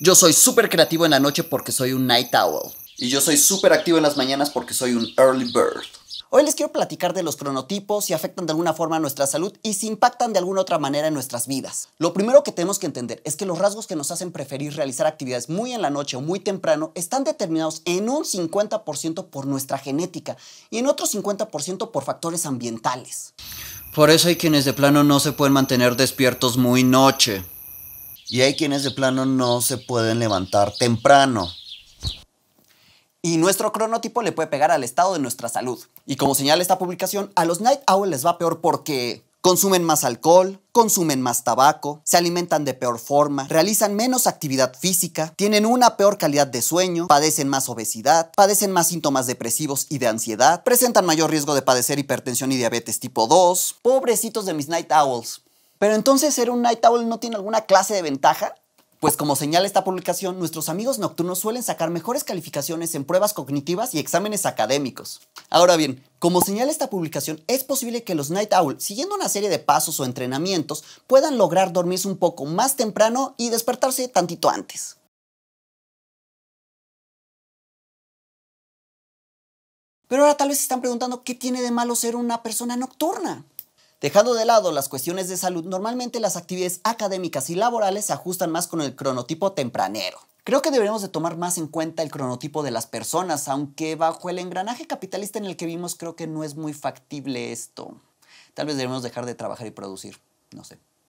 Yo soy súper creativo en la noche porque soy un night owl. Y yo soy súper activo en las mañanas porque soy un early bird. Hoy les quiero platicar de los cronotipos, si afectan de alguna forma a nuestra salud y si impactan de alguna otra manera en nuestras vidas. Lo primero que tenemos que entender es que los rasgos que nos hacen preferir realizar actividades muy en la noche o muy temprano están determinados en un 50% por nuestra genética y en otro 50% por factores ambientales. Por eso hay quienes de plano no se pueden mantener despiertos muy noche. Y hay quienes de plano no se pueden levantar temprano. Y nuestro cronotipo le puede pegar al estado de nuestra salud. Y como señala esta publicación, a los night owls les va peor porque consumen más alcohol, consumen más tabaco, se alimentan de peor forma, realizan menos actividad física, tienen una peor calidad de sueño, padecen más obesidad, padecen más síntomas depresivos y de ansiedad, presentan mayor riesgo de padecer hipertensión y diabetes tipo 2. Pobrecitos de mis night owls. Pero entonces ser un night owl no tiene alguna clase de ventaja. Pues como señala esta publicación, nuestros amigos nocturnos suelen sacar mejores calificaciones en pruebas cognitivas y exámenes académicos. Ahora bien, como señala esta publicación, es posible que los Night Owl, siguiendo una serie de pasos o entrenamientos, puedan lograr dormirse un poco más temprano y despertarse tantito antes. Pero ahora tal vez se están preguntando qué tiene de malo ser una persona nocturna. Dejando de lado las cuestiones de salud, normalmente las actividades académicas y laborales se ajustan más con el cronotipo tempranero. Creo que deberíamos de tomar más en cuenta el cronotipo de las personas, aunque bajo el engranaje capitalista en el que vimos creo que no es muy factible esto. Tal vez debemos dejar de trabajar y producir, no sé.